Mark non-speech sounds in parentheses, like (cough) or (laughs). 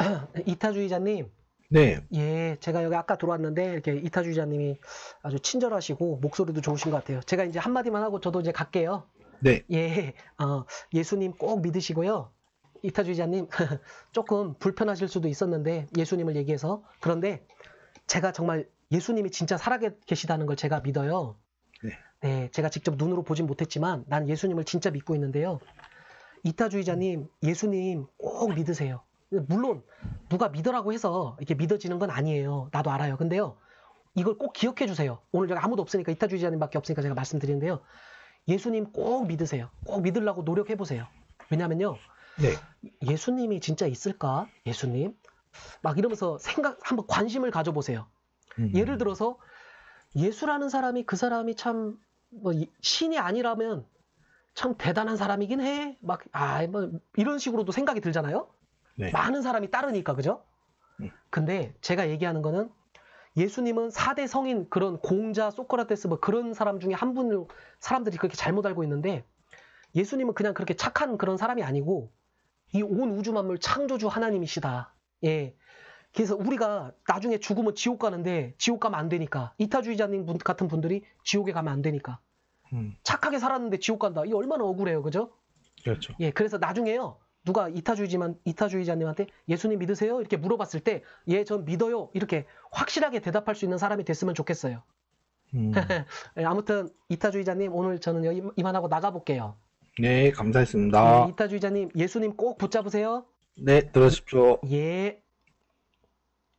(clears throat) 이타주의자님. 네. 예, 제가 여기 아까 들어왔는데 이렇게 이타주의자님이 아주 친절하시고 목소리도 좋으신 것 같아요. 제가 이제 한마디만 하고 저도 이제 갈게요. 네. 예, 어, 예수님 꼭 믿으시고요. 이타주의자님 (laughs) 조금 불편하실 수도 있었는데 예수님을 얘기해서 그런데 제가 정말 예수님이 진짜 살아계시다는 걸 제가 믿어요. 네. 네, 제가 직접 눈으로 보진 못했지만 난 예수님을 진짜 믿고 있는데요. 이타주의자님 예수님 꼭 믿으세요. 물론 누가 믿으라고 해서 이렇게 믿어지는 건 아니에요. 나도 알아요. 근데요. 이걸 꼭 기억해 주세요. 오늘 제가 아무도 없으니까 이타주의자님밖에 없으니까 제가 말씀드리는데요. 예수님 꼭 믿으세요. 꼭 믿으려고 노력해 보세요. 왜냐면요. 네. 예수님이 진짜 있을까? 예수님? 막 이러면서 생각 한번 관심을 가져보세요. 음. 예를 들어서 예수라는 사람이 그 사람이 참 뭐 신이 아니라면 참 대단한 사람이긴 해. 막, 아, 뭐, 이런 식으로도 생각이 들잖아요? 네. 많은 사람이 따르니까 그죠? 네. 근데 제가 얘기하는 거는 예수님은 4대 성인 그런 공자, 소크라테스 뭐 그런 사람 중에 한분으로 사람들이 그렇게 잘못 알고 있는데 예수님은 그냥 그렇게 착한 그런 사람이 아니고 이 온 우주 만물 창조주 하나님이시다. 예. 그래서 우리가 나중에 죽으면 지옥 가는데 지옥 가면 안 되니까 이타주의자님 분, 같은 분들이 지옥에 가면 안 되니까 음. 착하게 살았는데 지옥 간다. 이 얼마나 억울해요, 그죠? 그렇죠. 예, 그래서 나중에요 누가 이타주의지만 이타주의자님한테 예수님 믿으세요? 이렇게 물어봤을 때 예, 전 믿어요. 이렇게 확실하게 대답할 수 있는 사람이 됐으면 좋겠어요. 음. (laughs) 예, 아무튼 이타주의자님 오늘 저는 여기 이만하고 나가볼게요. 네, 감사했습니다. 네, 이타주의자님 예수님 꼭 붙잡으세요. 네, 들어십시오 예.